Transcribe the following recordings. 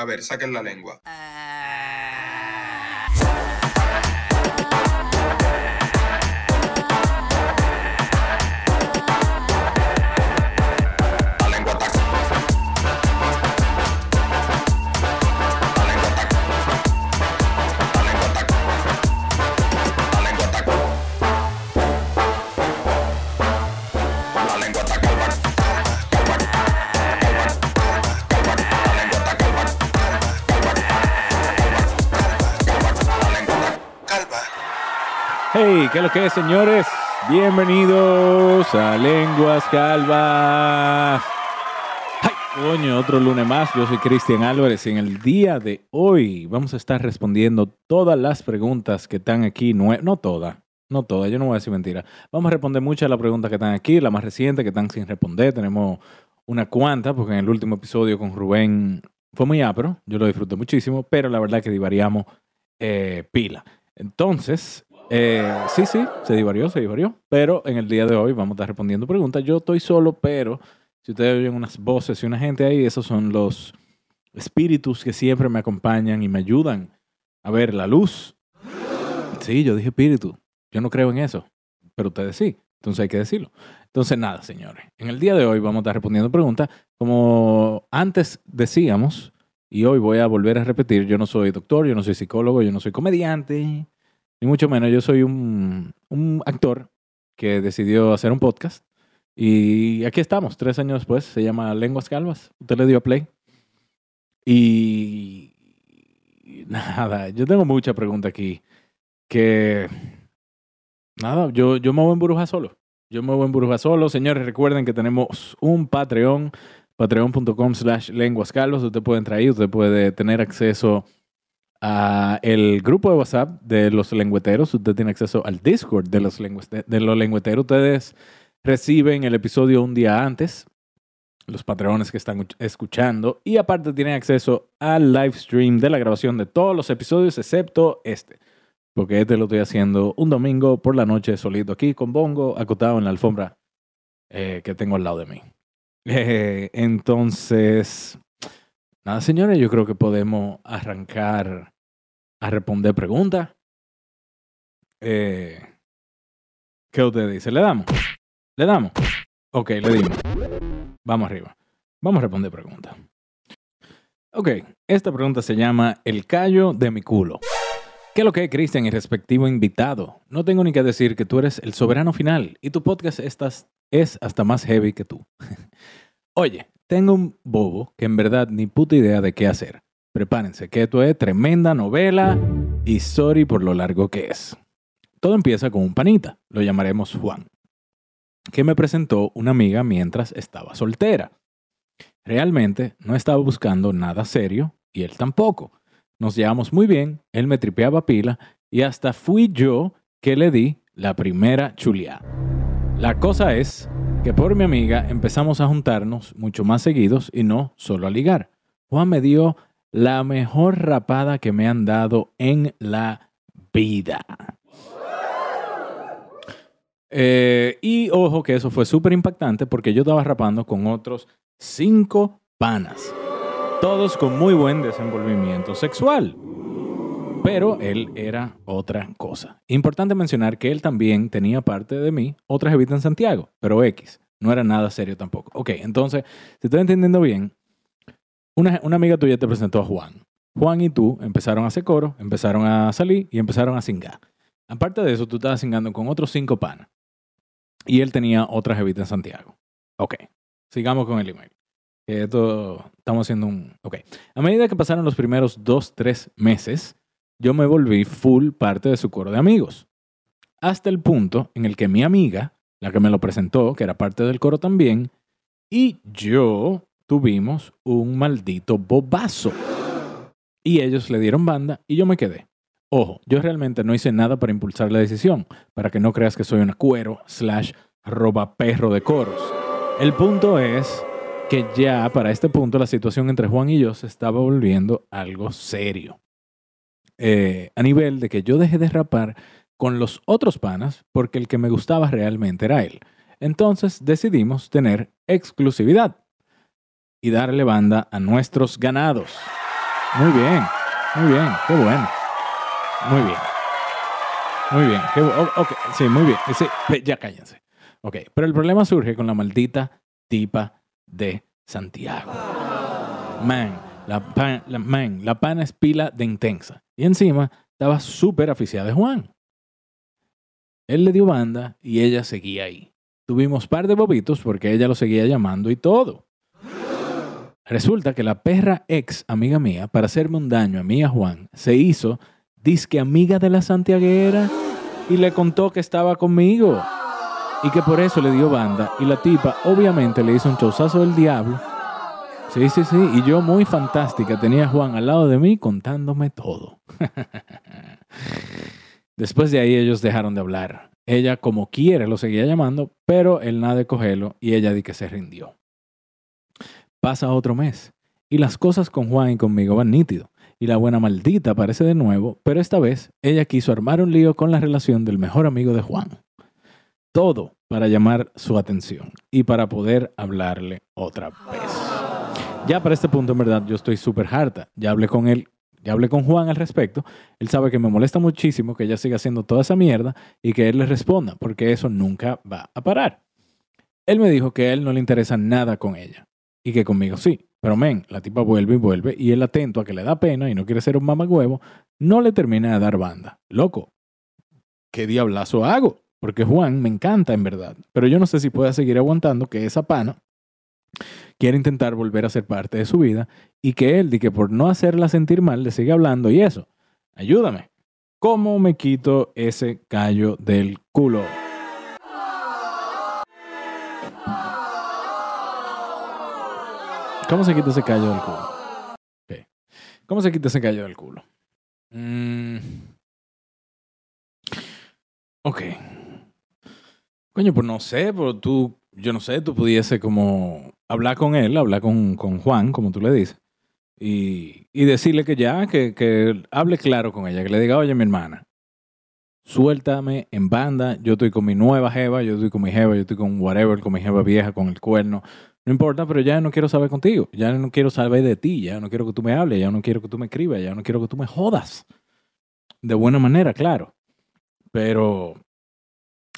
A ver, saquen la lengua. Ah. ¿qué es lo que es, señores? Bienvenidos a Lenguas Calvas. ¡Ay, coño! Otro lunes más. Yo soy Cristian Álvarez y en el día de hoy vamos a estar respondiendo todas las preguntas que están aquí. No todas, no todas, yo no voy a decir mentira. Vamos a responder muchas de las preguntas que están aquí, la más reciente que están sin responder. Tenemos una cuanta, porque en el último episodio con Rubén fue muy apro, yo lo disfruté muchísimo, pero la verdad que divariamos eh, pila. Entonces, eh, sí, sí, se divarió, se divarió. Pero en el día de hoy vamos a estar respondiendo preguntas. Yo estoy solo, pero si ustedes oyen unas voces y una gente ahí, esos son los espíritus que siempre me acompañan y me ayudan a ver la luz. Sí, yo dije espíritu. Yo no creo en eso, pero ustedes sí. Entonces hay que decirlo. Entonces nada, señores. En el día de hoy vamos a estar respondiendo preguntas. Como antes decíamos, y hoy voy a volver a repetir, yo no soy doctor, yo no soy psicólogo, yo no soy comediante, ni mucho menos, yo soy un, un actor que decidió hacer un podcast. Y aquí estamos, tres años después, se llama Lenguas Calvas. Usted le dio a play. Y nada, yo tengo mucha pregunta aquí. Que nada, yo, yo me voy en bruja solo. Yo me voy en bruja solo. Señores, recuerden que tenemos un Patreon, patreon.com slash lenguas calvas. Usted puede entrar ahí, usted puede tener acceso a ah, el grupo de WhatsApp de los lengüeteros. Usted tiene acceso al Discord de los, de lengüeteros. Ustedes reciben el episodio un día antes, los patreones que están escuchando. Y aparte tienen acceso al live stream de la grabación de todos los episodios, excepto este. Porque este lo estoy haciendo un domingo por la noche solito aquí con Bongo, acotado en la alfombra eh, que tengo al lado de mí. Eh, entonces, Nada, señores, yo creo que podemos arrancar a responder preguntas. Eh, ¿Qué usted dice? ¿Le damos? ¿Le damos? Ok, le dimos. Vamos arriba. Vamos a responder preguntas. Ok, esta pregunta se llama El callo de mi culo. ¿Qué es lo que es, Cristian y respectivo invitado? No tengo ni que decir que tú eres el soberano final y tu podcast estás, es hasta más heavy que tú. Oye, tengo un bobo que en verdad ni puta idea de qué hacer. Prepárense, que esto es tremenda novela y sorry por lo largo que es. Todo empieza con un panita, lo llamaremos Juan, que me presentó una amiga mientras estaba soltera. Realmente no estaba buscando nada serio y él tampoco. Nos llevamos muy bien, él me tripeaba pila y hasta fui yo que le di la primera chuleada. La cosa es que por mi amiga empezamos a juntarnos mucho más seguidos y no solo a ligar. Juan me dio la mejor rapada que me han dado en la vida. Eh, y ojo que eso fue súper impactante porque yo estaba rapando con otros cinco panas, todos con muy buen desenvolvimiento sexual pero él era otra cosa. Importante mencionar que él también tenía parte de mí, otra jevita en Santiago, pero X, no era nada serio tampoco. Ok, entonces, si estoy entendiendo bien, una, una amiga tuya te presentó a Juan. Juan y tú empezaron a hacer coro, empezaron a salir y empezaron a singar. Aparte de eso, tú estabas cingando con otros cinco panas. Y él tenía otras evitas en Santiago. Ok, sigamos con el email. Esto estamos haciendo un... Ok. A medida que pasaron los primeros dos, tres meses, yo me volví full parte de su coro de amigos. Hasta el punto en el que mi amiga, la que me lo presentó, que era parte del coro también, y yo tuvimos un maldito bobazo. Y ellos le dieron banda y yo me quedé. Ojo, yo realmente no hice nada para impulsar la decisión, para que no creas que soy un cuero slash roba perro de coros. El punto es que ya para este punto la situación entre Juan y yo se estaba volviendo algo serio. Eh, a nivel de que yo dejé de rapar con los otros panas porque el que me gustaba realmente era él. Entonces decidimos tener exclusividad y darle banda a nuestros ganados. Muy bien, muy bien, qué bueno. Muy bien. Muy bien, qué sí, muy bien. ya cállense. Ok, pero el problema surge con la maldita tipa de Santiago. Man, la man, la pana es pila de intensa. Y encima estaba súper aficionada de Juan. Él le dio banda y ella seguía ahí. Tuvimos par de bobitos porque ella lo seguía llamando y todo. Resulta que la perra ex amiga mía, para hacerme un daño a mí y a Juan, se hizo disque amiga de la santiaguera y le contó que estaba conmigo y que por eso le dio banda y la tipa obviamente le hizo un chauzazo del diablo Sí, sí, sí. Y yo muy fantástica. Tenía a Juan al lado de mí contándome todo. Después de ahí ellos dejaron de hablar. Ella como quiere lo seguía llamando, pero él nada de cogerlo y ella di que se rindió. Pasa otro mes y las cosas con Juan y conmigo van nítido. Y la buena maldita aparece de nuevo, pero esta vez ella quiso armar un lío con la relación del mejor amigo de Juan. Todo para llamar su atención y para poder hablarle otra vez. Ya para este punto, en verdad, yo estoy súper harta. Ya hablé con él, ya hablé con Juan al respecto. Él sabe que me molesta muchísimo que ella siga haciendo toda esa mierda y que él le responda, porque eso nunca va a parar. Él me dijo que a él no le interesa nada con ella y que conmigo sí. Pero men, la tipa vuelve y vuelve y él atento a que le da pena y no quiere ser un mamagüevo, no le termina de dar banda. Loco, ¿qué diablazo hago? Porque Juan me encanta en verdad, pero yo no sé si pueda seguir aguantando que esa pana quiere intentar volver a ser parte de su vida y que él, de que por no hacerla sentir mal, le sigue hablando y eso. Ayúdame. ¿Cómo me quito ese callo del culo? ¿Cómo se quita ese callo del culo? ¿Cómo se quita ese callo del culo? Mm. Ok. Coño, pues no sé, pero tú yo no sé, tú pudiese como hablar con él, hablar con, con Juan, como tú le dices, y, decirle que ya, que, que, hable claro con ella, que le diga, oye, mi hermana, suéltame en banda, yo estoy con mi nueva jeva, yo estoy con mi jeva, yo estoy con whatever, con mi jeva vieja, con el cuerno, no importa, pero ya no quiero saber contigo, ya no quiero saber de ti, ya no quiero que tú me hables, ya no quiero que tú me escribas, ya no quiero que tú me jodas. De buena manera, claro. Pero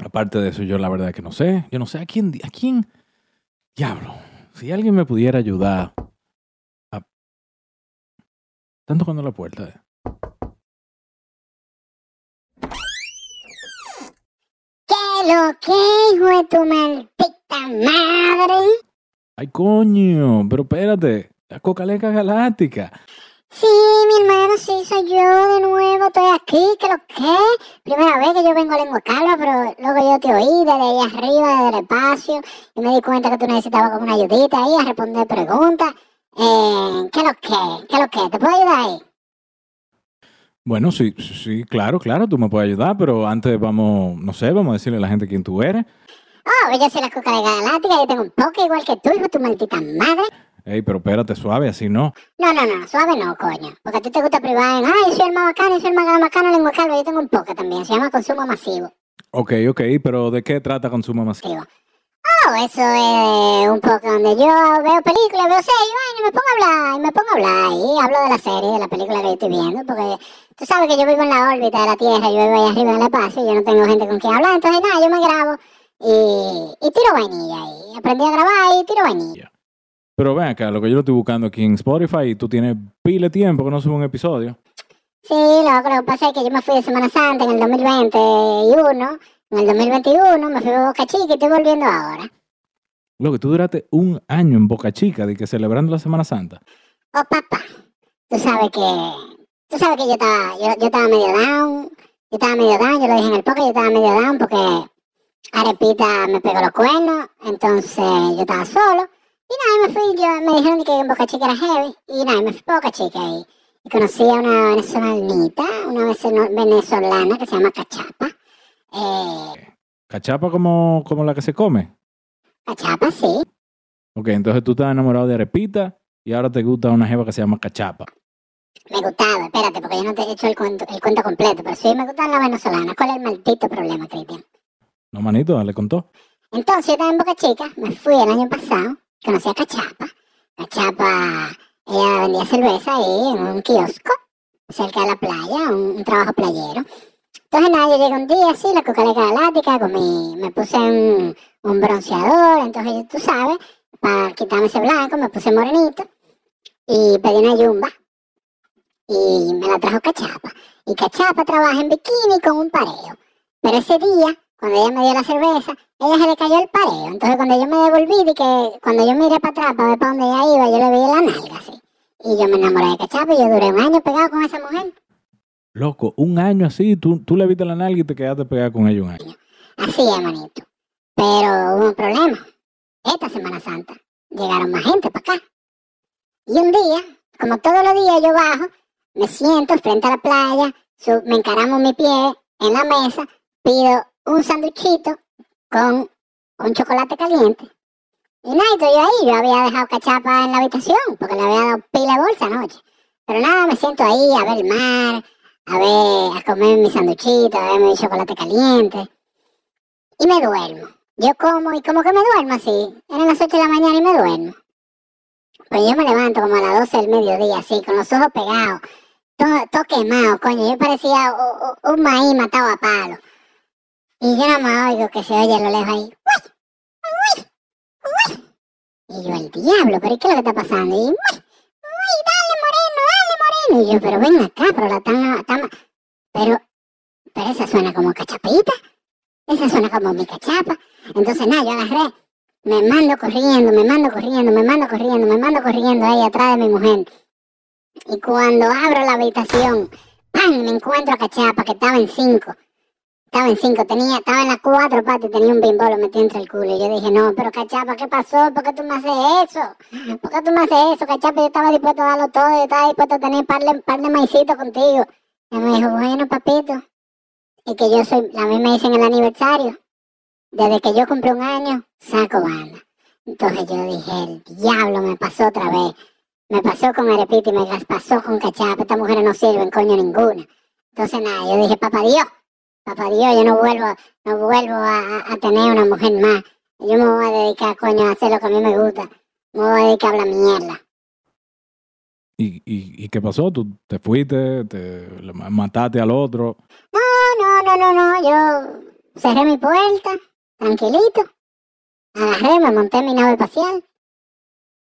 Aparte de eso, yo la verdad que no sé. Yo no sé a quién, a quién diablo. Si alguien me pudiera ayudar a... Están tocando la puerta. Eh. ¿Qué lo que, hijo de tu maldita madre? Ay, coño, pero espérate. La coca galáctica. Sí, mi hermano, sí, soy yo de nuevo, estoy aquí, que lo que, primera vez que yo vengo a lengua calva, pero luego yo te oí desde allá arriba, desde el espacio, y me di cuenta que tú necesitabas como una ayudita ahí a responder preguntas, eh, ¿qué lo que, qué lo que, te puedo ayudar ahí? Bueno, sí, sí, claro, claro, tú me puedes ayudar, pero antes vamos, no sé, vamos a decirle a la gente quién tú eres. Oh, yo soy la Coca de Galáctica, yo tengo un poco igual que tú, hijo de tu maldita madre. Ey, pero espérate, suave, así no. No, no, no, suave no, coño. Porque a ti te gusta privar en, ay, soy el más bacano, soy el más bacano, lengua calva. Yo tengo un poco también, se llama consumo masivo. Ok, ok, pero ¿de qué trata consumo masivo? Oh, eso es un poco donde yo veo películas, veo series, y me pongo a hablar, y me pongo a hablar, y hablo de la serie, de la película que yo estoy viendo, porque tú sabes que yo vivo en la órbita de la Tierra, yo vivo ahí arriba en el espacio, y yo no tengo gente con quien hablar, entonces nada, yo me grabo y, y tiro vainilla, y aprendí a grabar y tiro vainilla. Pero ven acá, lo que yo lo estoy buscando aquí en Spotify y tú tienes pile tiempo que no subo un episodio. Sí, lo que pasa es que yo me fui de Semana Santa en el 2021, en el 2021 me fui a Boca Chica y estoy volviendo ahora. Lo que tú duraste un año en Boca Chica de que celebrando la Semana Santa. Oh, papá, tú sabes que, tú sabes que yo estaba, yo estaba medio down, yo estaba medio down, yo lo dije en el podcast, yo estaba medio down porque Arepita me pegó los cuernos, entonces yo estaba solo y nada, me fui, yo, me dijeron que en Boca Chica era heavy, y nada, me fui a Boca Chica y, conocí a una venezolanita, una venezolana que se llama Cachapa. Eh, ¿Cachapa como, como la que se come? Cachapa, sí. Ok, entonces tú estás enamorado de Arepita y ahora te gusta una jeva que se llama Cachapa. Me gustaba, espérate, porque yo no te he hecho el cuento, el cuento completo, pero sí me gustan las venezolana. ¿Cuál es el maldito problema, Cristian? No, manito, le contó. Entonces yo estaba en Boca Chica, me fui el año pasado conocí a Cachapa. Cachapa, ella vendía cerveza ahí en un kiosco cerca de la playa, un, trabajo playero. Entonces nadie llegó un día así, la coca galáctica, me puse un, un bronceador, entonces tú sabes, para quitarme ese blanco, me puse morenito y pedí una yumba y me la trajo Cachapa. Y Cachapa trabaja en bikini con un pareo. Pero ese día cuando ella me dio la cerveza, ella se le cayó el pareo. Entonces cuando yo me devolví, y que cuando yo miré para atrás para ver para dónde ella iba, yo le vi la nalga así. Y yo me enamoré de Cachapo y yo duré un año pegado con esa mujer. Loco, un año así, tú, tú le viste la nalga y te quedaste pegado con ella un año. Así hermanito. Pero hubo un problema. Esta Semana Santa llegaron más gente para acá. Y un día, como todos los días yo bajo, me siento frente a la playa, me encaramo mi pie en la mesa, pido un sanduchito con un chocolate caliente. Y nada, estoy ahí, yo había dejado cachapa en la habitación porque le había dado pila bolsa anoche. Pero nada, me siento ahí a ver el mar, a ver, a comer mi sanduchito, a ver mi chocolate caliente. Y me duermo. Yo como y como que me duermo así. Era las 8 de la mañana y me duermo. Pues yo me levanto como a las 12 del mediodía, así, con los ojos pegados, todo, todo quemado, coño. Yo parecía un maíz matado a palo. Y yo nada más oigo que se oye a lo lejos ahí. ¡Uy! ¡Uy! ¡Uy! Y yo, el diablo, pero ¿qué es lo que está pasando? Y ¡Uy! ¡Uy! ¡Dale, moreno! ¡Dale, moreno! Y yo, pero ven acá, pero la tan... tan... Pero, pero esa suena como cachapita. Esa suena como mi cachapa. Entonces, nada, yo agarré. Me mando corriendo, me mando corriendo, me mando corriendo, me mando corriendo ahí atrás de mi mujer. Y cuando abro la habitación, ¡pam! Me encuentro a Cachapa, que estaba en cinco. Estaba en cinco, tenía, estaba en las cuatro patas, tenía un bimbolo metí entre el culo. Y yo dije, no, pero cachapa, ¿qué pasó? ¿Por qué tú me haces eso? ¿Por qué tú me haces eso, cachapa? Yo estaba dispuesto a darlo todo, yo estaba dispuesto a tener un par de maicitos contigo. Y me dijo, bueno, papito, y que yo soy, a mí me dicen el aniversario. Desde que yo cumplí un año, saco banda. Entonces yo dije, el diablo me pasó otra vez. Me pasó con Arepita y me las pasó con Cachapa. Estas mujeres no sirven, coño, ninguna. Entonces nada, yo dije, papá Dios Papá Dios, yo no vuelvo, no vuelvo a, tener una mujer más. Yo me voy a dedicar, coño, a hacer lo que a mí me gusta. Me voy a dedicar a la mierda. ¿Y, y, y qué pasó? ¿Tú te fuiste? Te, ¿Mataste al otro? No, no, no, no, no. Yo cerré mi puerta, tranquilito. Agarré, me monté mi nave espacial.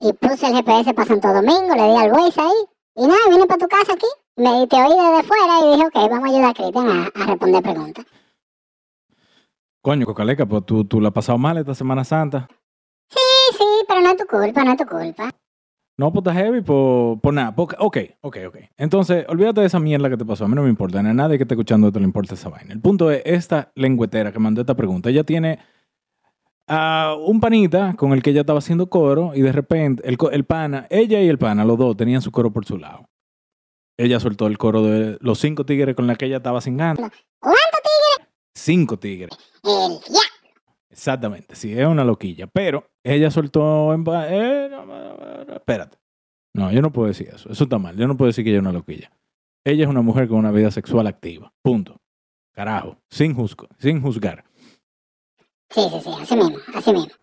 Y puse el GPS para Santo Domingo, le di al Waze ahí. Y nada, vine para tu casa aquí me te oí desde fuera y dije, ok, vamos a ayudar a Cristian a, responder preguntas. Coño, Cocaleca, pues tú, la has pasado mal esta Semana Santa. Sí, sí, pero no es tu culpa, no es tu culpa. No, pues está heavy, por, pues, pues nada. Pues, ok, ok, ok. Entonces, olvídate de esa mierda que te pasó. A mí no me importa. a nadie que esté escuchando te le importa esa vaina. El punto es, esta lengüetera que mandó esta pregunta, ella tiene a ah, un panita con el que ella estaba haciendo coro y de repente el, el pana, ella y el pana, los dos, tenían su coro por su lado. Ella soltó el coro de los cinco tigres con la que ella estaba cingando. ¿Cuántos tigres? Cinco tigres. Exactamente, sí, es una loquilla. Pero ella soltó en... Eh, espérate. No, yo no puedo decir eso. Eso está mal. Yo no puedo decir que ella es una loquilla. Ella es una mujer con una vida sexual activa. Punto. Carajo. Sin, juzgo, sin juzgar. Sí, sí, sí. Así mismo. Así mismo.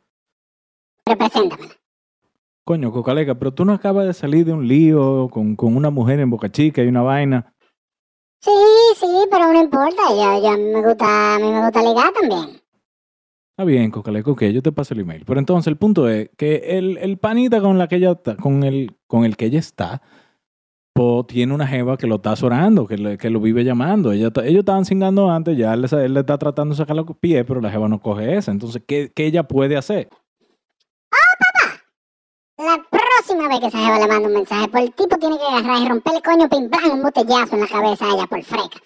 Coño, Cocaleca, pero tú no acabas de salir de un lío con, con una mujer en Boca Chica y una vaina. Sí, sí, pero no importa. Ya, me gusta, a me gusta ligar también. Está bien, Cocaleco, ok, yo te paso el email. Pero entonces el punto es que el, panita con la que ella con el, con el que ella está, tiene una jeva que lo está azorando, que, que lo vive llamando. Ella, ellos estaban cingando antes, ya él, le está tratando de sacar los pies, pero la jeva no coge esa. Entonces, ¿qué, ¿qué, ella puede hacer? La próxima vez que esa jeva le manda un mensaje, por el tipo tiene que agarrar y romperle coño pim un botellazo en la cabeza a ella por freca.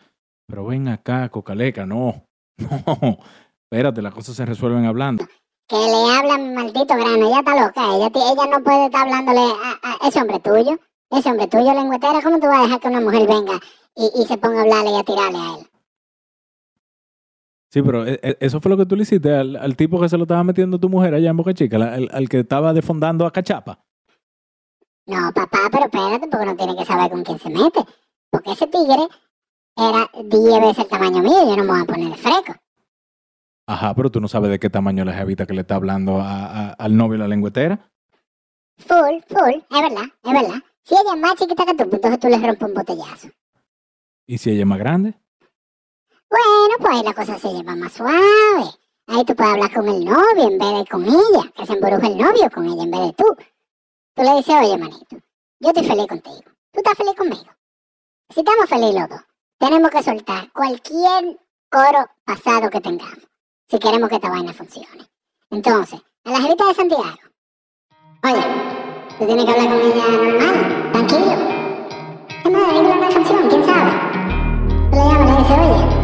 Pero ven acá, cocaleca, no. No. Espérate, las cosas se resuelven hablando. Que le hablan maldito grano, ella está loca, ella, ella no puede estar hablándole a, ese hombre tuyo, ese hombre tuyo, lengüetera, ¿cómo tú vas a dejar que una mujer venga y, y se ponga a hablarle y a tirarle a él? Sí, pero eh, eh, eso fue lo que tú le hiciste al, tipo que se lo estaba metiendo tu mujer allá en Boca Chica, al, que estaba defondando a Cachapa. No, papá, pero espérate, porque no tiene que saber con quién se mete. Porque ese tigre era 10 veces el tamaño mío, yo no me voy a poner fresco. freco. Ajá, pero tú no sabes de qué tamaño la jevita que le está hablando al novio la lengüetera. Full, full, es verdad, es verdad. Si ella es más chiquita que tú, pues entonces tú le rompes un botellazo. ¿Y si ella es más grande? Bueno, pues ahí la cosa se lleva más suave. Ahí tú puedes hablar con el novio en vez de con ella, que se embruja el novio con ella en vez de tú. Tú le dices, oye, manito, yo estoy feliz contigo, tú estás feliz conmigo. Si estamos felices los dos, tenemos que soltar cualquier coro pasado que tengamos, si queremos que esta vaina funcione. Entonces, a la jevita de Santiago, oye, tú tienes que hablar con ella normal, tranquilo. Es más, una función, quién sabe. Tú le llamas y le dices, oye,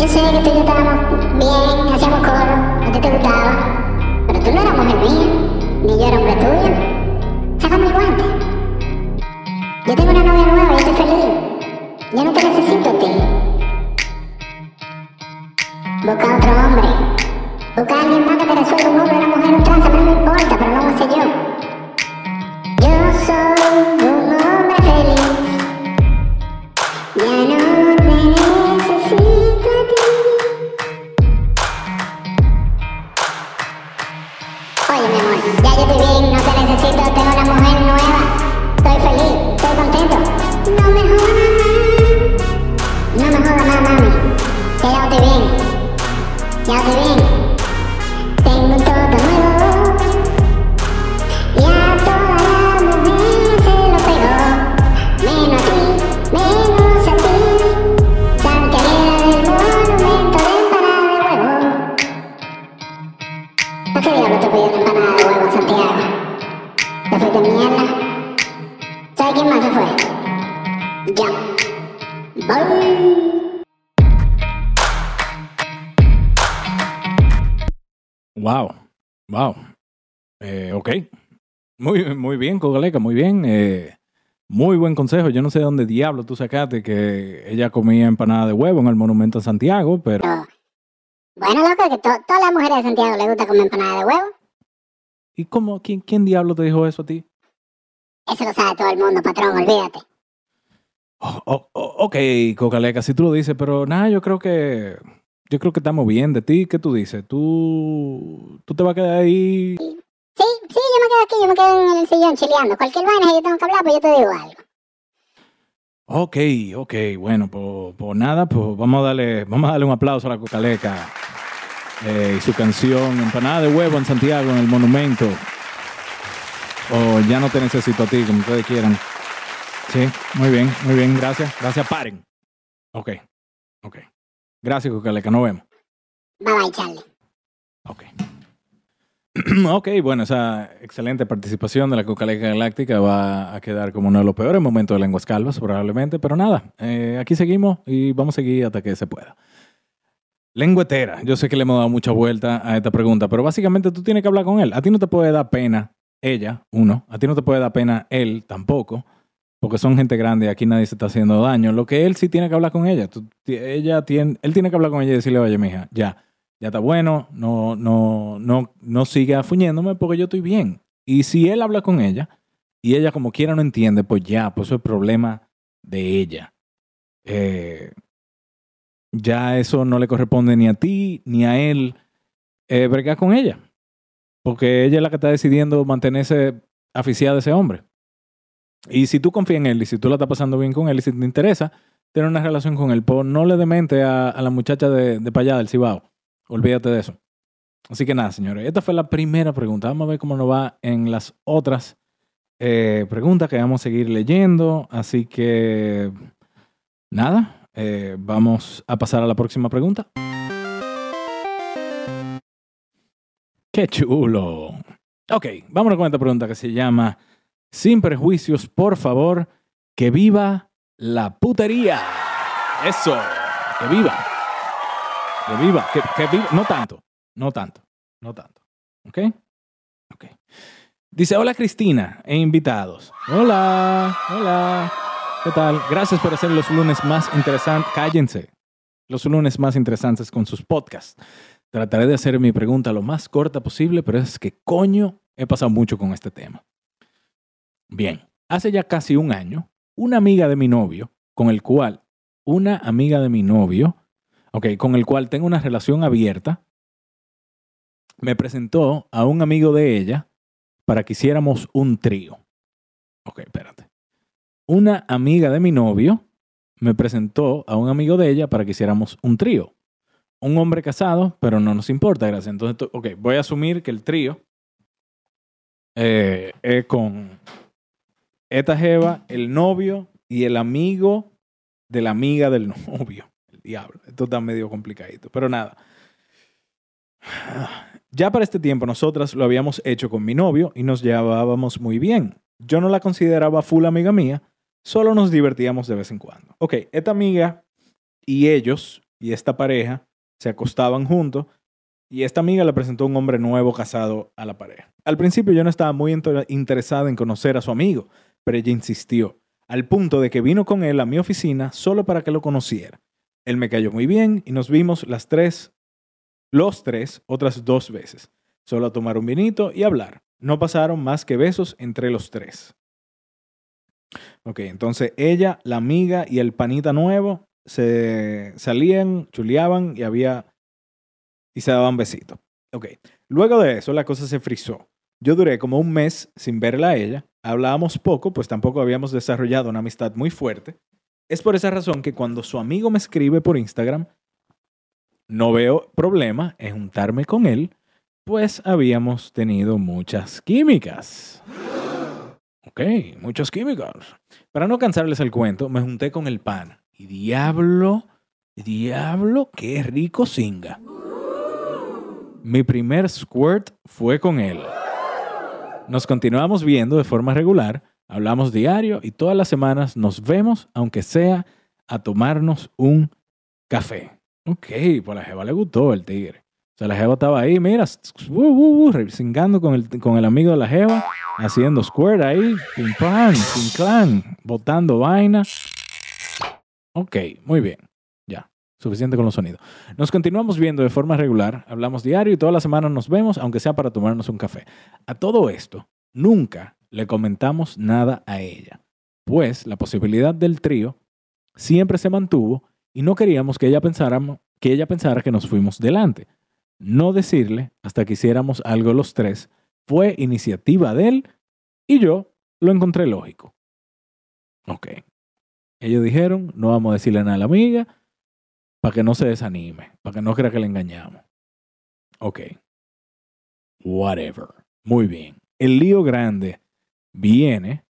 yo sé que tú y yo estábamos bien, hacíamos coro, a ti te gustaba, pero tú no eras mujer mía, ni yo era hombre tuyo. Sácame el guante. Yo tengo una novia nueva y estoy feliz. Yo no te necesito a ti. Busca otro hombre. Busca a alguien más que te resuelva un hombre, una mujer, un trance, pero no me importa, pero no lo sé yo. Yo soy Muy, muy bien, Cocaleca, muy bien. Eh, muy buen consejo. Yo no sé dónde diablo tú sacaste que ella comía empanada de huevo en el Monumento a Santiago, pero... Bueno, loco, que todas las mujeres de Santiago le gusta comer empanada de huevo. ¿Y cómo? ¿Quién, ¿Quién diablo te dijo eso a ti? Eso lo sabe todo el mundo, patrón, olvídate. Oh, oh, oh, ok, Cocaleca, si tú lo dices, pero nada, yo creo que yo creo que estamos bien de ti. ¿Qué tú dices? ¿Tú, tú te vas a quedar ahí? Sí, sí, yo me quedo aquí, yo me quedo en el sillón chileando. Cualquier vaina que yo tengo que hablar, pues yo te digo algo. Ok, ok, bueno, pues, nada, pues vamos a darle, vamos a darle un aplauso a la Cucaleca eh, y su canción Empanada de Huevo en Santiago, en el Monumento. O Ya no te necesito a ti, como ustedes quieran. Sí, muy bien, muy bien, gracias, gracias, paren. Ok, ok. Gracias, Cucaleca, nos vemos. Bye bye, Charlie. Ok. ok, bueno, esa excelente participación de la Cucaleca Galáctica va a quedar como uno de los peores momentos de Lenguas Calvas, probablemente, pero nada, eh, aquí seguimos y vamos a seguir hasta que se pueda. Lenguetera. yo sé que le hemos dado mucha vuelta a esta pregunta, pero básicamente tú tienes que hablar con él. A ti no te puede dar pena ella, uno, a ti no te puede dar pena él tampoco, porque son gente grande aquí nadie se está haciendo daño. Lo que él sí tiene que hablar con ella, ella tiene, él tiene que hablar con ella y decirle, oye, mija, ya ya está bueno, no, no, no, no siga fuñéndome porque yo estoy bien. Y si él habla con ella y ella como quiera no entiende, pues ya, pues eso es problema de ella. Eh, ya eso no le corresponde ni a ti ni a él eh, con ella. Porque ella es la que está decidiendo mantenerse aficiada de ese hombre. Y si tú confías en él y si tú la estás pasando bien con él y si te interesa tener una relación con él, pues no le demente a, la muchacha de, de el del Cibao. Olvídate de eso. Así que nada, señores, esta fue la primera pregunta. Vamos a ver cómo nos va en las otras eh, preguntas que vamos a seguir leyendo. Así que nada, eh, vamos a pasar a la próxima pregunta. ¡Qué chulo! Ok, vámonos con esta pregunta que se llama Sin prejuicios, por favor, que viva la putería. Eso, que viva viva, que, que viva, no tanto, no tanto, no tanto. ¿Ok? Ok. Dice, hola Cristina e invitados. Hola, hola. ¿Qué tal? Gracias por hacer los lunes más interesantes. Cállense. Los lunes más interesantes con sus podcasts. Trataré de hacer mi pregunta lo más corta posible, pero es que coño, he pasado mucho con este tema. Bien, hace ya casi un año, una amiga de mi novio, con el cual una amiga de mi novio okay, con el cual tengo una relación abierta, me presentó a un amigo de ella para que hiciéramos un trío. Ok, espérate. Una amiga de mi novio me presentó a un amigo de ella para que hiciéramos un trío. Un hombre casado, pero no nos importa, gracias. Entonces, ok, voy a asumir que el trío eh, es con esta Jeva, el novio y el amigo de la amiga del novio diablo, esto está medio complicadito. Pero nada. Ya para este tiempo nosotras lo habíamos hecho con mi novio y nos llevábamos muy bien. Yo no la consideraba full amiga mía, solo nos divertíamos de vez en cuando. Ok, esta amiga y ellos y esta pareja se acostaban juntos y esta amiga le presentó un hombre nuevo casado a la pareja. Al principio yo no estaba muy interesada en conocer a su amigo, pero ella insistió, al punto de que vino con él a mi oficina solo para que lo conociera. Él me cayó muy bien y nos vimos las tres, los tres, otras dos veces, solo a tomar un vinito y hablar. No pasaron más que besos entre los tres. Ok, entonces ella, la amiga y el panita nuevo se salían, chuleaban y había y se daban besitos. Ok, luego de eso la cosa se frizó. Yo duré como un mes sin verla a ella. Hablábamos poco, pues tampoco habíamos desarrollado una amistad muy fuerte. Es por esa razón que cuando su amigo me escribe por Instagram, no veo problema en juntarme con él, pues habíamos tenido muchas químicas. Ok, muchas químicas. Para no cansarles el cuento, me junté con el pan. Y diablo, diablo, qué rico singa. Mi primer squirt fue con él. Nos continuamos viendo de forma regular, Hablamos diario y todas las semanas nos vemos, aunque sea a tomarnos un café. Ok, pues a la Jeva le gustó el tigre. O sea, la Jeva estaba ahí, mira, uh, uh, uh con el, con el amigo de la Jeva, haciendo square ahí, pim plan pim clan, botando vaina. Ok, muy bien. Ya, suficiente con los sonidos. Nos continuamos viendo de forma regular, hablamos diario y todas las semanas nos vemos, aunque sea para tomarnos un café. A todo esto, nunca le comentamos nada a ella, pues la posibilidad del trío siempre se mantuvo y no queríamos que ella, pensara, que ella pensara que nos fuimos delante. No decirle hasta que hiciéramos algo los tres fue iniciativa de él y yo lo encontré lógico. Ok. Ellos dijeron, no vamos a decirle nada a la amiga para que no se desanime, para que no crea que le engañamos. Ok. Whatever. Muy bien. El lío grande viene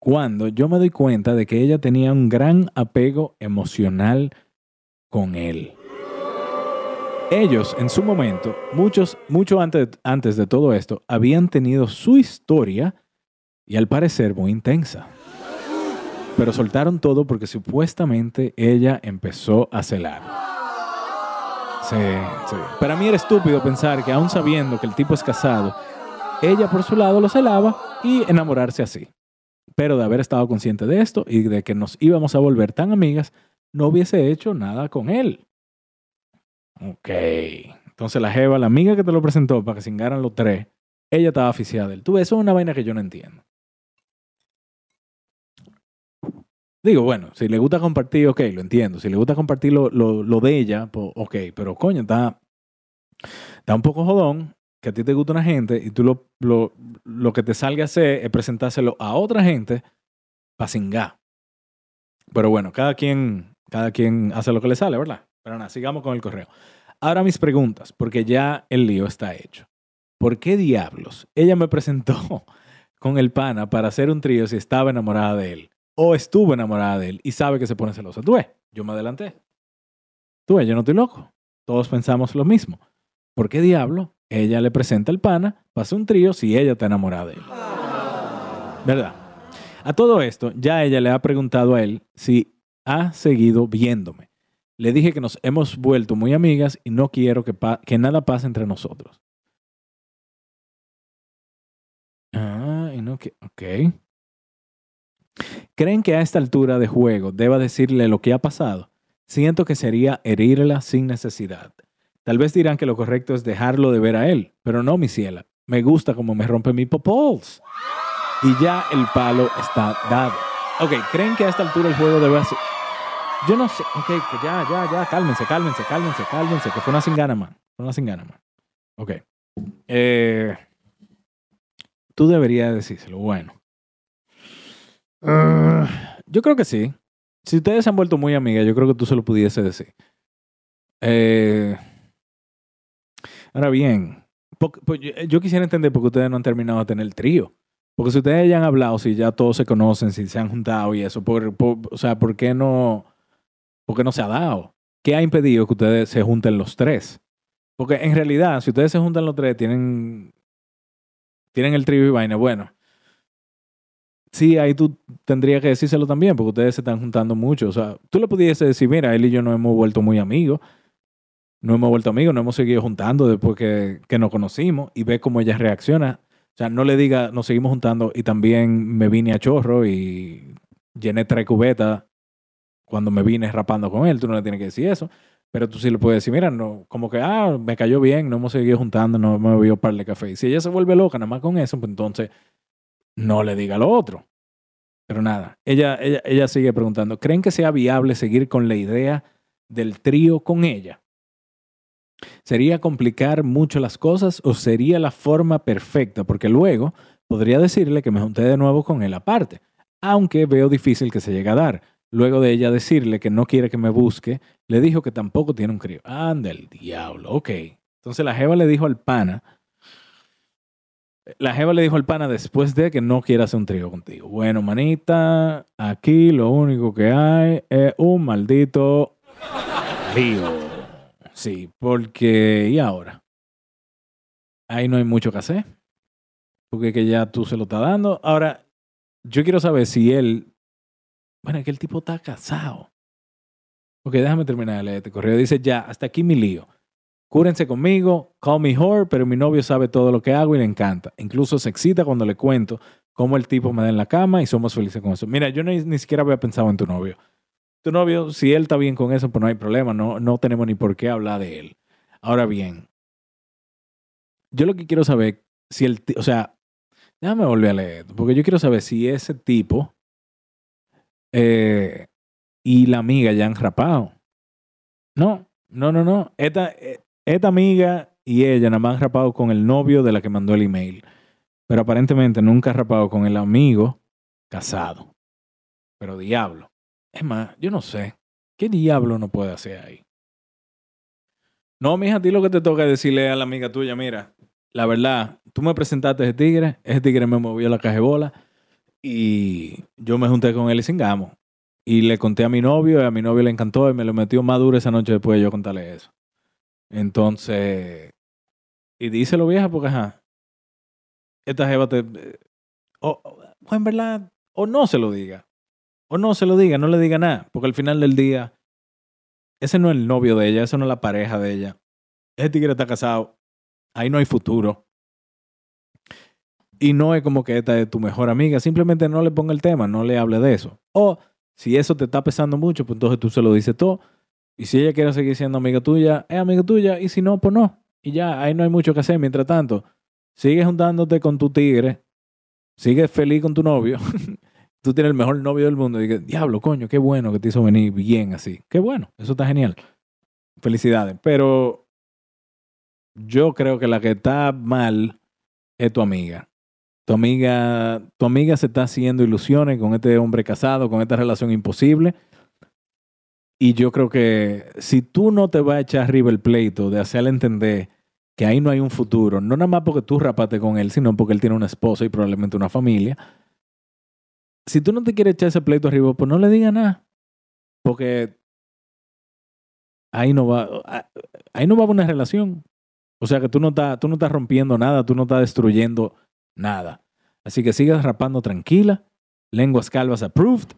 cuando yo me doy cuenta de que ella tenía un gran apego emocional con él. Ellos, en su momento, muchos, mucho antes, antes de todo esto, habían tenido su historia y al parecer muy intensa. Pero soltaron todo porque supuestamente ella empezó a celar. Para mí era estúpido pensar que aún sabiendo que el tipo es casado, ella por su lado lo celaba y enamorarse así. Pero de haber estado consciente de esto y de que nos íbamos a volver tan amigas, no hubiese hecho nada con él. Ok. Entonces la Jeva, la amiga que te lo presentó para que cingaran los tres, ella estaba aficiada de él. eso es una vaina que yo no entiendo. Digo, bueno, si le gusta compartir, ok, lo entiendo. Si le gusta compartir lo, de ella, pues, ok, pero coño, está, está un poco jodón que a ti te gusta una gente y tú lo, que te salga a hacer es presentárselo a otra gente para cingar. Pero bueno, cada quien, cada quien hace lo que le sale, ¿verdad? Pero nada, sigamos con el correo. Ahora mis preguntas, porque ya el lío está hecho. ¿Por qué diablos ella me presentó con el pana para hacer un trío si estaba enamorada de él? O estuvo enamorada de él y sabe que se pone celosa. Tú ves, yo me adelanté. Tú ves, yo no estoy loco. Todos pensamos lo mismo. ¿Por qué diablo ella le presenta al pana, pasa un trío si ella está enamorada de él. ¿Verdad? A todo esto, ya ella le ha preguntado a él si ha seguido viéndome. Le dije que nos hemos vuelto muy amigas y no quiero que, que nada pase entre nosotros. Ah, y no que. Ok. ¿Creen que a esta altura de juego deba decirle lo que ha pasado? Siento que sería herirla sin necesidad. Tal vez dirán que lo correcto es dejarlo de ver a él, pero no, mi ciela. Me gusta como me rompe mi popols. Y ya el palo está dado. Ok, ¿creen que a esta altura el juego debe hacer...? Yo no sé. Ok, ya, ya, ya. Cálmense, cálmense, cálmense, cálmense. Que fue una sin gana, man. Fue una sin gana, man. Ok. Eh, tú deberías decírselo. Bueno. Uh, yo creo que sí. Si ustedes se han vuelto muy amigas, yo creo que tú se lo pudiese decir. Eh, Ahora bien, pues, eh, yo quisiera entender por qué ustedes no han terminado de tener el trío. Porque si ustedes ya han hablado, si ya todos se conocen, si se han juntado y eso, por, o sea, ¿por qué, no, ¿por qué no se ha dado? ¿Qué ha impedido que ustedes se junten los tres? Porque en realidad, si ustedes se juntan los tres, tienen, tienen el trío y vaina, bueno. Sí, ahí tú tendrías que decírselo también, porque ustedes se están juntando mucho. O sea, tú le pudiese decir, mira, él y yo no hemos vuelto muy amigos, no hemos vuelto amigos, no hemos seguido juntando después que, nos conocimos y ve cómo ella reacciona. O sea, no le diga, nos seguimos juntando y también me vine a chorro y llené tres cubetas cuando me vine rapando con él. Tú no le tienes que decir eso. Pero tú sí le puedes decir, mira, no, como que, ah, me cayó bien, no hemos seguido juntando, no me vio par de café. Y si ella se vuelve loca nada más con eso, pues entonces no le diga lo otro. Pero nada, ella, ella sigue preguntando, ¿creen que sea viable seguir con la idea del trío con ella? ¿Sería complicar mucho las cosas o sería la forma perfecta? Porque luego podría decirle que me junté de nuevo con él aparte, aunque veo difícil que se llegue a dar. Luego de ella decirle que no quiere que me busque, le dijo que tampoco tiene un crío. Anda ah, el diablo, ok. Entonces la Jeva le dijo al pana, la Jeva le dijo al pana después de que no quiera hacer un trío contigo. Bueno, manita, aquí lo único que hay es un maldito lío. Sí, porque ¿y ahora? Ahí no hay mucho que hacer. Porque que ya tú se lo estás dando. Ahora, yo quiero saber si él. Bueno, que el tipo está casado. Ok, déjame terminar el este correo. Dice ya, hasta aquí mi lío. Cúrense conmigo, call me whore, pero mi novio sabe todo lo que hago y le encanta. Incluso se excita cuando le cuento cómo el tipo me da en la cama y somos felices con eso. Mira, yo ni siquiera había pensado en tu novio tu novio, si él está bien con eso, pues no hay problema, no, no tenemos ni por qué hablar de él. Ahora bien, yo lo que quiero saber, si el, o sea, déjame volver a leer, porque yo quiero saber si ese tipo eh, y la amiga ya han rapado. No, no, no, no. Esta, eh, esta amiga y ella nada más han rapado con el novio de la que mandó el email, pero aparentemente nunca ha rapado con el amigo casado. Pero diablo. Es más, yo no sé. ¿Qué diablo no puede hacer ahí? No, mija, a ti lo que te toca es decirle a la amiga tuya, mira, la verdad, tú me presentaste a ese tigre, ese tigre me movió la cajebola y yo me junté con él y cingamos. Y le conté a mi novio y a mi novio le encantó y me lo metió más duro esa noche después de yo contarle eso. Entonces, y díselo vieja porque, ajá, esta jeva te... Eh, o, o en verdad, o no se lo diga, o no se lo diga, no le diga nada, porque al final del día, ese no es el novio de ella, esa no es la pareja de ella. Ese tigre está casado, ahí no hay futuro. Y no es como que esta es tu mejor amiga, simplemente no le ponga el tema, no le hable de eso. O si eso te está pesando mucho, pues entonces tú se lo dices todo. Y si ella quiere seguir siendo amiga tuya, es amiga tuya, y si no, pues no. Y ya, ahí no hay mucho que hacer. Mientras tanto, sigue juntándote con tu tigre, sigue feliz con tu novio, tú tienes el mejor novio del mundo y diablo, coño, qué bueno que te hizo venir bien así. Qué bueno, eso está genial. Felicidades. Pero yo creo que la que está mal es tu amiga. Tu amiga, tu amiga se está haciendo ilusiones con este hombre casado, con esta relación imposible. Y yo creo que si tú no te vas a echar arriba el pleito de hacerle entender que ahí no hay un futuro, no nada más porque tú rapate con él, sino porque él tiene una esposa y probablemente una familia, si tú no te quieres echar ese pleito arriba, pues no le digas nada. Porque ahí no va, ahí no va una relación. O sea que tú no estás, tú no estás rompiendo nada, tú no estás destruyendo nada. Así que sigas rapando tranquila, lenguas calvas approved,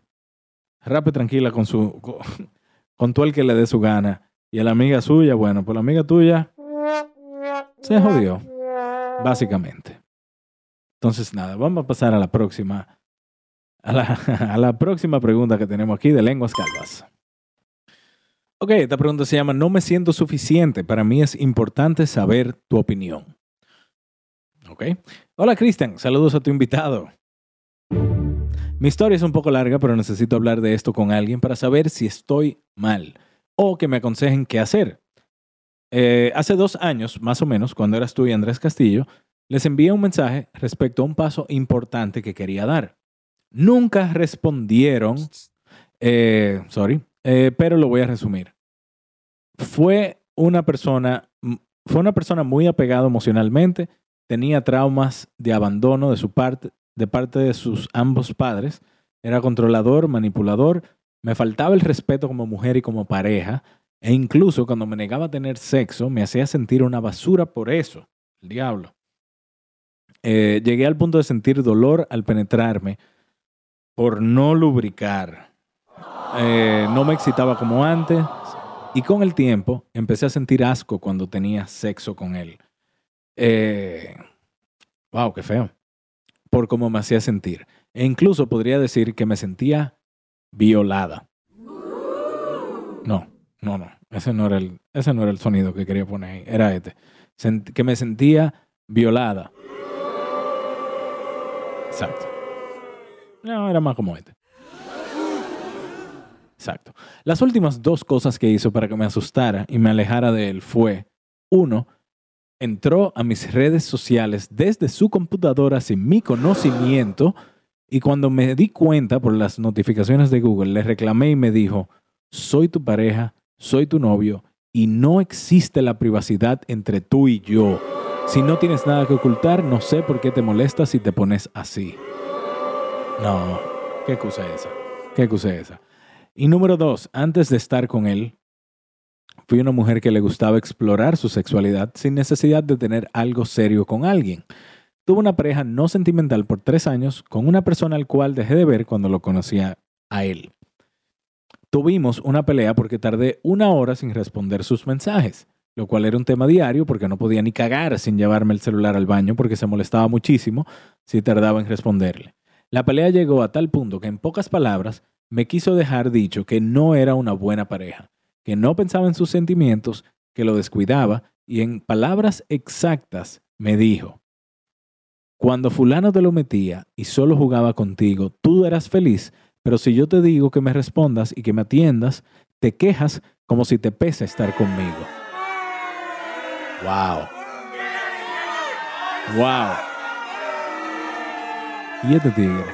rape tranquila con su con, con todo el que le dé su gana. Y a la amiga suya, bueno, pues la amiga tuya se jodió, básicamente. Entonces nada, vamos a pasar a la próxima a la, próxima pregunta que tenemos aquí de lenguas calvas. Ok, esta pregunta se llama, no me siento suficiente, para mí es importante saber tu opinión. Ok. Hola Cristian, saludos a tu invitado. Mi historia es un poco larga, pero necesito hablar de esto con alguien para saber si estoy mal o que me aconsejen qué hacer. Eh, hace dos años, más o menos, cuando eras tú y Andrés Castillo, les envié un mensaje respecto a un paso importante que quería dar nunca respondieron, eh, sorry, eh, pero lo voy a resumir. Fue una persona, fue una persona muy apegada emocionalmente, tenía traumas de abandono de su parte, de parte de sus ambos padres, era controlador, manipulador, me faltaba el respeto como mujer y como pareja, e incluso cuando me negaba a tener sexo, me hacía sentir una basura por eso, el diablo. Eh, llegué al punto de sentir dolor al penetrarme por no lubricar. Eh, no me excitaba como antes y con el tiempo empecé a sentir asco cuando tenía sexo con él. Eh, wow, qué feo. Por cómo me hacía sentir. E incluso podría decir que me sentía violada. No, no, no. Ese no era el, ese no era el sonido que quería poner ahí. Era este. que me sentía violada. Exacto. No, era más como este. Exacto. Las últimas dos cosas que hizo para que me asustara y me alejara de él fue, uno, entró a mis redes sociales desde su computadora sin mi conocimiento y cuando me di cuenta por las notificaciones de Google, le reclamé y me dijo, soy tu pareja, soy tu novio y no existe la privacidad entre tú y yo. Si no tienes nada que ocultar, no sé por qué te molestas y te pones así. No, qué es esa. Qué es esa. Y número dos, antes de estar con él, fui una mujer que le gustaba explorar su sexualidad sin necesidad de tener algo serio con alguien. Tuve una pareja no sentimental por tres años con una persona al cual dejé de ver cuando lo conocía a él. Tuvimos una pelea porque tardé una hora sin responder sus mensajes, lo cual era un tema diario porque no podía ni cagar sin llevarme el celular al baño porque se molestaba muchísimo si tardaba en responderle. La pelea llegó a tal punto que en pocas palabras me quiso dejar dicho que no era una buena pareja, que no pensaba en sus sentimientos, que lo descuidaba y en palabras exactas me dijo, cuando fulano te lo metía y solo jugaba contigo, tú eras feliz, pero si yo te digo que me respondas y que me atiendas, te quejas como si te pesa estar conmigo. Wow. Wow. Y este tigre.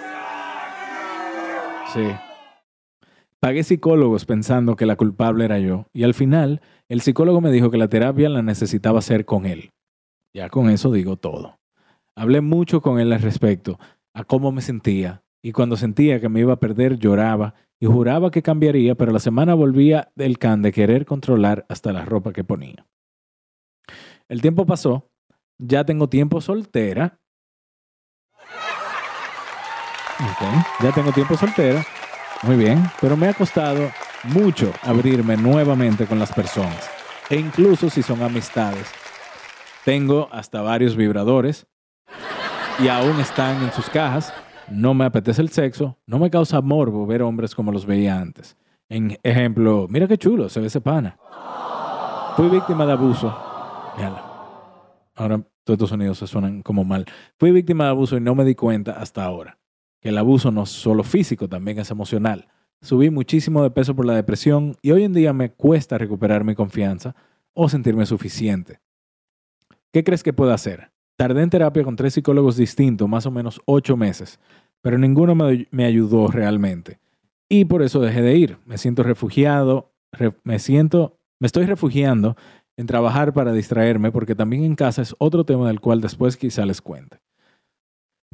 Sí. Pagué psicólogos pensando que la culpable era yo, y al final el psicólogo me dijo que la terapia la necesitaba hacer con él. Ya con eso digo todo. Hablé mucho con él al respecto, a cómo me sentía, y cuando sentía que me iba a perder lloraba y juraba que cambiaría, pero la semana volvía del can de querer controlar hasta la ropa que ponía. El tiempo pasó, ya tengo tiempo soltera ya tengo tiempo soltera. Muy bien. Pero me ha costado mucho abrirme nuevamente con las personas. E incluso si son amistades. Tengo hasta varios vibradores y aún están en sus cajas. No me apetece el sexo. No me causa morbo ver hombres como los veía antes. En ejemplo, mira qué chulo, se ve ese pana. Fui víctima de abuso. Ahora todos estos sonidos se suenan como mal. Fui víctima de abuso y no me di cuenta hasta ahora que el abuso no es solo físico, también es emocional. Subí muchísimo de peso por la depresión y hoy en día me cuesta recuperar mi confianza o sentirme suficiente. ¿Qué crees que puedo hacer? Tardé en terapia con tres psicólogos distintos, más o menos ocho meses, pero ninguno me, ayudó realmente. Y por eso dejé de ir. Me siento refugiado, me siento, me estoy refugiando en trabajar para distraerme porque también en casa es otro tema del cual después quizá les cuente.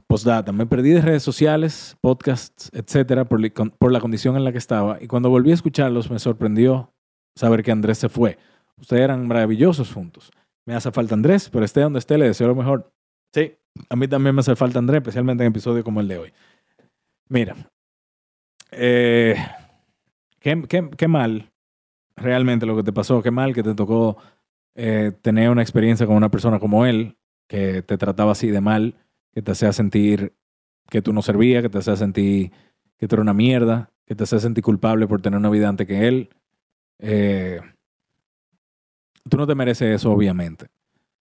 Postdata, me perdí de redes sociales, podcasts, etcétera, por, la condición en la que estaba y cuando volví a escucharlos me sorprendió saber que Andrés se fue. Ustedes eran maravillosos juntos. Me hace falta Andrés, pero esté donde esté, le deseo lo mejor. Sí, a mí también me hace falta Andrés, especialmente en episodios como el de hoy. Mira, eh, qué, mal realmente lo que te pasó, qué mal que te tocó eh, tener una experiencia con una persona como él, que te trataba así de mal que te hacía sentir que tú no servías, que te hacía sentir que tú eras una mierda, que te hacía sentir culpable por tener una vida antes que él. Eh, tú no te mereces eso, obviamente.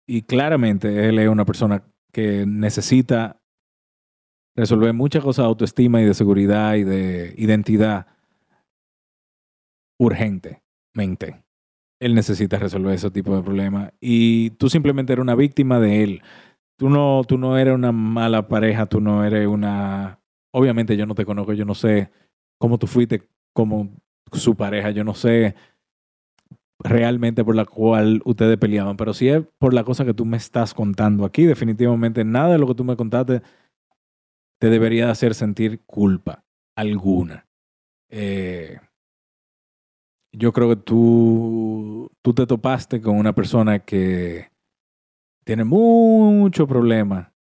Y claramente él es una persona que necesita resolver muchas cosas de autoestima y de seguridad y de identidad urgentemente. Él necesita resolver ese tipo de problemas y tú simplemente eres una víctima de él tú no, tú no eres una mala pareja, tú no eres una... Obviamente yo no te conozco, yo no sé cómo tú fuiste como su pareja, yo no sé realmente por la cual ustedes peleaban, pero si es por la cosa que tú me estás contando aquí, definitivamente nada de lo que tú me contaste te debería hacer sentir culpa alguna. Eh, yo creo que tú, tú te topaste con una persona que tiene mucho problema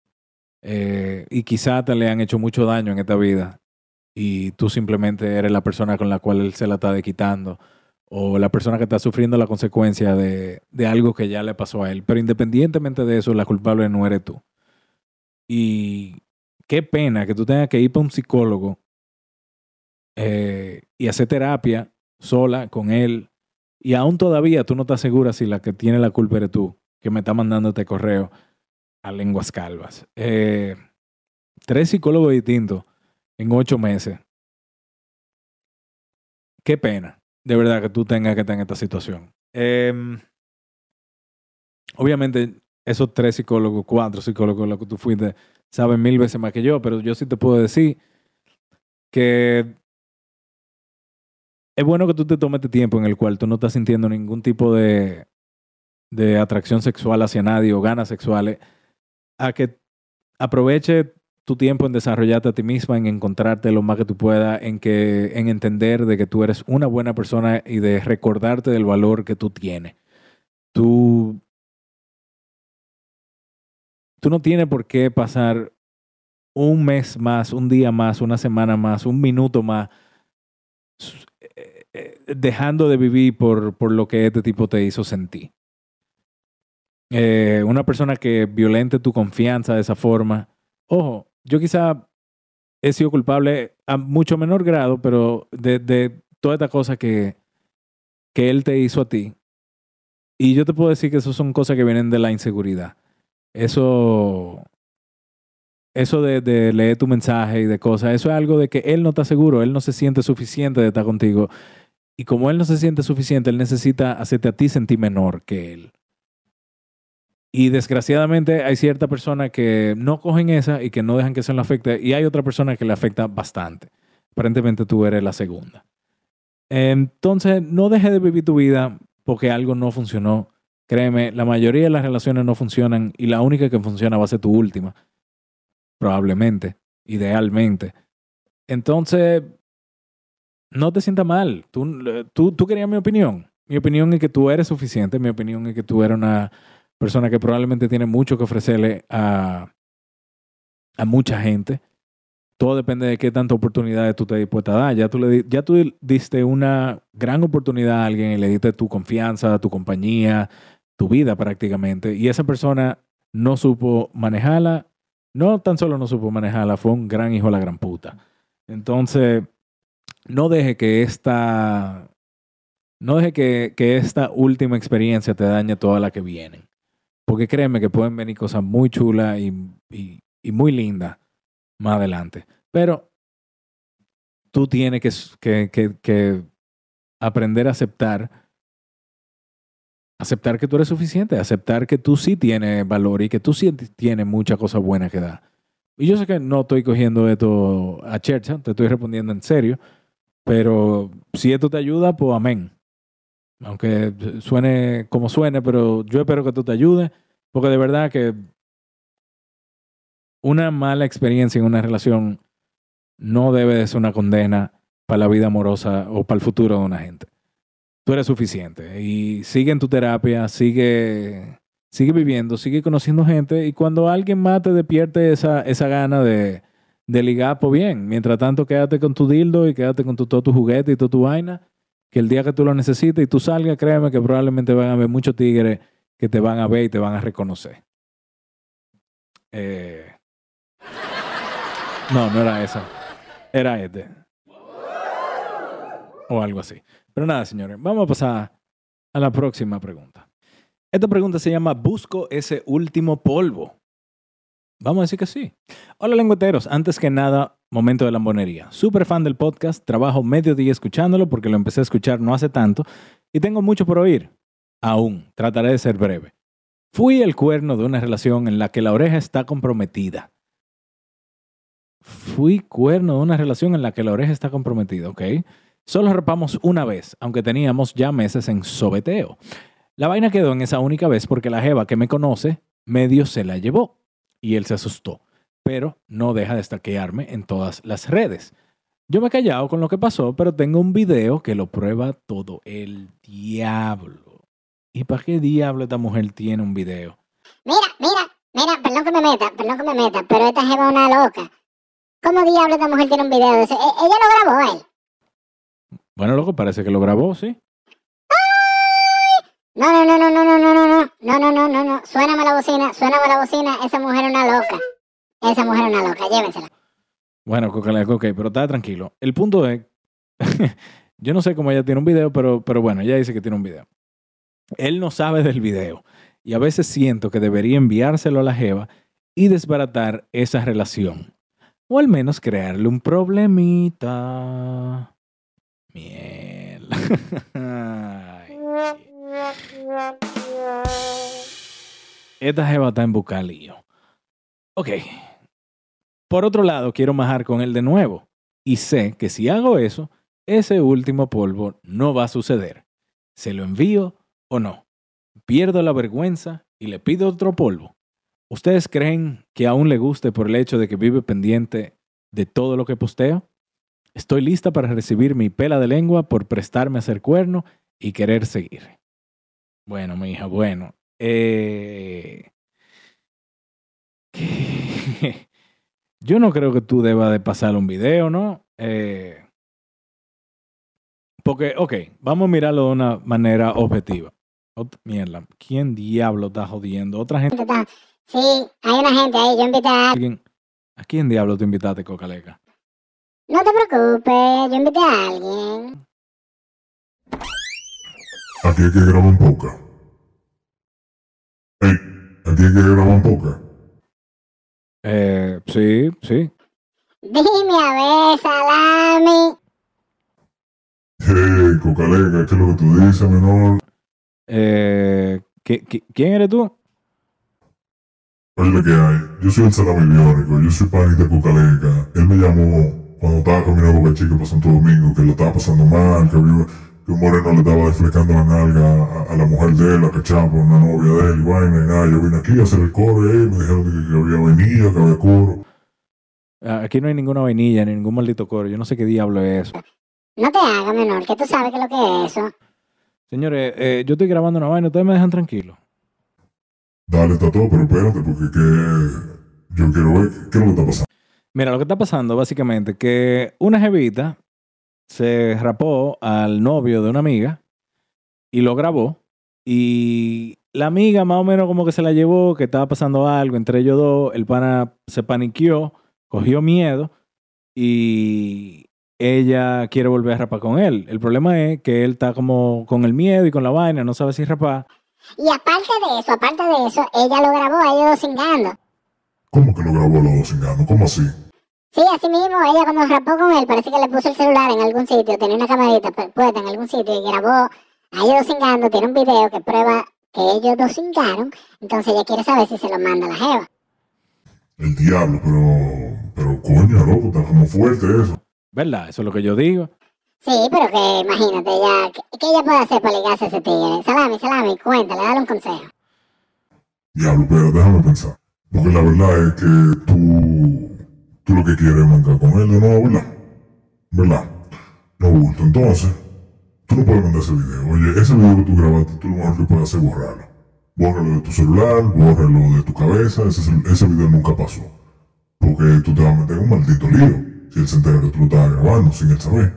eh, y quizá te le han hecho mucho daño en esta vida y tú simplemente eres la persona con la cual él se la está quitando o la persona que está sufriendo la consecuencia de, algo que ya le pasó a él. Pero independientemente de eso, la culpable no eres tú. Y qué pena que tú tengas que ir para un psicólogo eh, y hacer terapia sola con él y aún todavía tú no estás segura si la que tiene la culpa eres tú que me está mandando este correo a lenguas calvas. Eh, tres psicólogos distintos en ocho meses. Qué pena, de verdad, que tú tengas que estar en esta situación. Em, obviamente, esos tres psicólogos, cuatro psicólogos los que tú fuiste, saben mil veces más que yo, pero yo sí te puedo decir que es bueno que tú te tomes este tiempo en el cual tú no estás sintiendo ningún tipo de de atracción sexual hacia nadie o ganas sexuales, a que aproveche tu tiempo en desarrollarte a ti misma, en encontrarte lo más que tú puedas, en, que, en entender de que tú eres una buena persona y de recordarte del valor que tú tienes. Tú, tú no tienes por qué pasar un mes más, un día más, una semana más, un minuto más, eh, eh, dejando de vivir por, por lo que este tipo te hizo sentir. Eh, una persona que violente tu confianza de esa forma. Ojo, yo quizá he sido culpable a mucho menor grado, pero de, de toda esta cosa que, que él te hizo a ti. Y yo te puedo decir que eso son cosas que vienen de la inseguridad. Eso, eso de, de, leer tu mensaje y de cosas, eso es algo de que él no está seguro, él no se siente suficiente de estar contigo. Y como él no se siente suficiente, él necesita hacerte a ti sentir menor que él. Y desgraciadamente hay cierta persona que no cogen esa y que no dejan que eso le afecte. Y hay otra persona que le afecta bastante. Aparentemente tú eres la segunda. Entonces, no dejes de vivir tu vida porque algo no funcionó. Créeme, la mayoría de las relaciones no funcionan y la única que funciona va a ser tu última. Probablemente, idealmente. Entonces, no te sientas mal. Tú, eh, tú, tú querías mi opinión. Mi opinión es que tú eres suficiente. Mi opinión es que tú eres una persona que probablemente tiene mucho que ofrecerle a, mucha gente. Todo depende de qué tanta oportunidades tú te dispuesta a dar. Ya tú, le, ya tú diste una gran oportunidad a alguien y le diste tu confianza, tu compañía, tu vida prácticamente. Y esa persona no supo manejarla. No tan solo no supo manejarla, fue un gran hijo de la gran puta. Entonces, no deje que esta, no deje que, que esta última experiencia te dañe toda la que vienen. Porque créeme que pueden venir cosas muy chulas y, muy lindas más adelante. Pero tú tienes que, aprender a aceptar, aceptar que tú eres suficiente, aceptar que tú sí tienes valor y que tú sí tienes muchas cosas buenas que dar. Y yo sé que no estoy cogiendo esto a chercha, te estoy respondiendo en serio, pero si esto te ayuda, pues amén aunque eh, suene como suene, pero yo espero que tú te ayudes, porque de verdad que una mala experiencia en una relación no debe de ser una condena para la vida amorosa o para el futuro de una gente. Tú eres suficiente y sigue en tu terapia, sigue, sigue viviendo, sigue conociendo gente y cuando alguien más te despierte esa, esa gana de, de ligar, pues bien, mientras tanto quédate con tu dildo y quédate con tu, todo tu juguete y toda tu vaina que el día que tú lo necesites y tú salgas, créeme que probablemente van a haber muchos tigres que te van a ver y te van a reconocer. Eh, no, no era eso. Era este. O algo así. Pero nada, señores, vamos a pasar a la próxima pregunta. Esta pregunta se llama Busco ese último polvo. Vamos a decir que sí. Hola lengüeteros, antes que nada, momento de lambonería. Super fan del podcast, trabajo medio día escuchándolo porque lo empecé a escuchar no hace tanto y tengo mucho por oír. Aún, trataré de ser breve. Fui el cuerno de una relación en la que la oreja está comprometida. Fui cuerno de una relación en la que la oreja está comprometida, ¿ok? Solo rapamos una vez, aunque teníamos ya meses en sobeteo. La vaina quedó en esa única vez porque la jeva que me conoce medio se la llevó y él se asustó, pero no deja de estaquearme en todas las redes. Yo me he callado con lo que pasó, pero tengo un video que lo prueba todo el diablo. ¿Y para qué diablo esta mujer tiene un video? Mira, mira, mira, perdón que me meta, perdón que me meta, pero esta es una loca. ¿Cómo diablo esta mujer tiene un video? E, ella lo grabó él. Bueno, loco, parece que lo grabó, sí. No, no, no, no, no, no, no, no, no, no, no, no, no, no, suéname la bocina, suéname la bocina, esa mujer es una loca, esa mujer es una loca, llévensela. Bueno, Coca, ok, pero está tranquilo. El punto es, yo no sé cómo ella tiene un video, pero, pero bueno, ella dice que tiene un video. Él no sabe del video y a veces siento que debería enviárselo a la Jeva y desbaratar esa relación. O al menos crearle un problemita. Miel. Esta jeva está en bucalío Ok. Por otro lado, quiero majar con él de nuevo. Y sé que si hago eso, ese último polvo no va a suceder. Se lo envío o no. Pierdo la vergüenza y le pido otro polvo. ¿Ustedes creen que aún le guste por el hecho de que vive pendiente de todo lo que posteo? Estoy lista para recibir mi pela de lengua por prestarme a ser cuerno y querer seguir. Bueno, mi hija, bueno. Eh, yo no creo que tú debas de pasar un video, ¿no? Eh... Porque, ok, vamos a mirarlo de una manera objetiva. mierda, ¿quién diablo está jodiendo? Otra gente. Sí, hay una gente ahí, yo invité a alguien. ¿A quién diablo te invitaste, coca leca? No te preocupes, yo invité a alguien. Aquí hay que grabar poca. Hey, aquí hay que grabar poca. Eh, sí, sí. Dime a ver, salami. Hey, Cocalega, ¿qué es lo que tú dices, menor? Eh, quién eres tú? Oye, lo que hay. Yo soy el salami biónico, yo soy panita de Cocalega. Él me llamó cuando estaba caminando con el chico para Santo Domingo, que lo estaba pasando mal, que había que un moreno le estaba desflecando la nalga a, la mujer de él, a a una novia de él, y vaina, y nada. Yo vine aquí a hacer el coro, y me dijeron que, había vainilla, que había coro. Ah, aquí no hay ninguna vainilla, ni ningún maldito coro. Yo no sé qué diablo es eso. No te hagas, menor, que tú sabes que lo que es eso. Señores, eh, yo estoy grabando una vaina, ustedes me dejan tranquilo. Dale, está todo, pero espérate, porque yo quiero ver qué es lo que está pasando. Mira, lo que está pasando básicamente que una jevita se rapó al novio de una amiga y lo grabó. Y la amiga más o menos como que se la llevó, que estaba pasando algo entre ellos dos. El pana se paniqueó, cogió miedo y ella quiere volver a rapar con él. El problema es que él está como con el miedo y con la vaina, no sabe si rapar. Y aparte de eso, aparte de eso, ella lo grabó a ellos dos cingando. ¿Cómo que lo grabó a los dos cingando? ¿Cómo así? Sí, así mismo, ella cuando rapó con él, parece que le puso el celular en algún sitio, tenía una camarita pues, puesta en algún sitio y grabó a ellos dos cingando, tiene un video que prueba que ellos dos cingaron, entonces ella quiere saber si se lo manda a la jeva. El diablo, pero, pero coño, loco, está como fuerte eso. ¿Verdad? Eso es lo que yo digo. Sí, pero que imagínate, ya, ¿qué, ella puede hacer para ligarse a ese tigre? Salame, salame, cuéntale, dale un consejo. Diablo, pero déjame pensar. Porque la verdad es que tú Tú lo que quieres es mancar con él de nuevo, ¿verdad? ¿Verdad? No gusta. Entonces, tú no puedes mandar ese video. Oye, ese video que tú grabaste, tú lo mejor que puedes hacer es borrarlo. Bórralo de tu celular, bórralo de tu cabeza. Ese, ese video nunca pasó. Porque tú te vas a meter en un maldito lío si él se entera que tú lo estabas grabando sin él saber.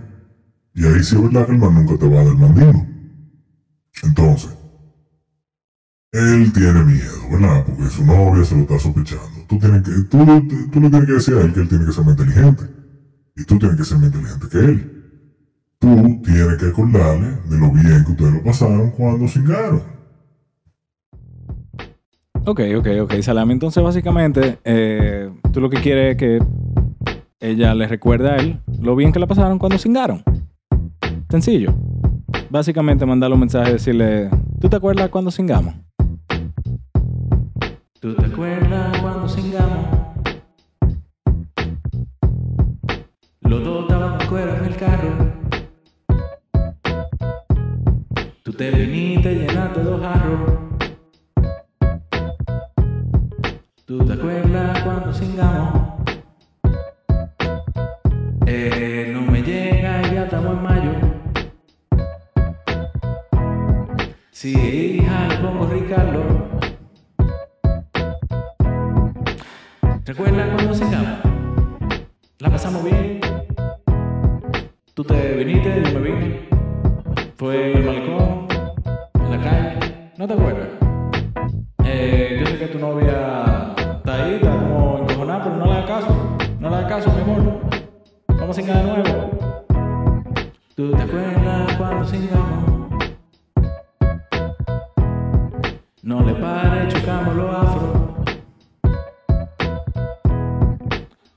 Y ahí sí es verdad que el man nunca te va a dar mandino. Entonces, él tiene miedo, ¿verdad? Porque su novia se lo está sospechando. Tú, tienes que, tú, tienes que decir a él que él tiene que ser más inteligente. Y tú tienes que ser más inteligente que él. Tú tienes que acordarle de lo bien que ustedes lo pasaron cuando cingaron. Ok, ok, ok. Salami, entonces básicamente eh, tú lo que quieres es que ella le recuerde a él lo bien que la pasaron cuando cingaron. Sencillo. Básicamente mandarle un mensaje y decirle, ¿tú te acuerdas cuando cingamos? ¿Tú te acuerdas? Los dos estábamos fuera en el carro. Tú te viniste, llenando dos jarros.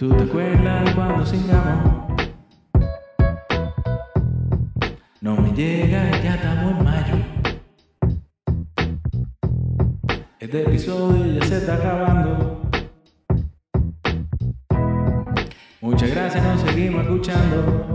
Tú te acuerdas cuando singamos? No me llega ya estamos en mayo. Este episodio ya se está acabando. Muchas gracias, nos seguimos escuchando.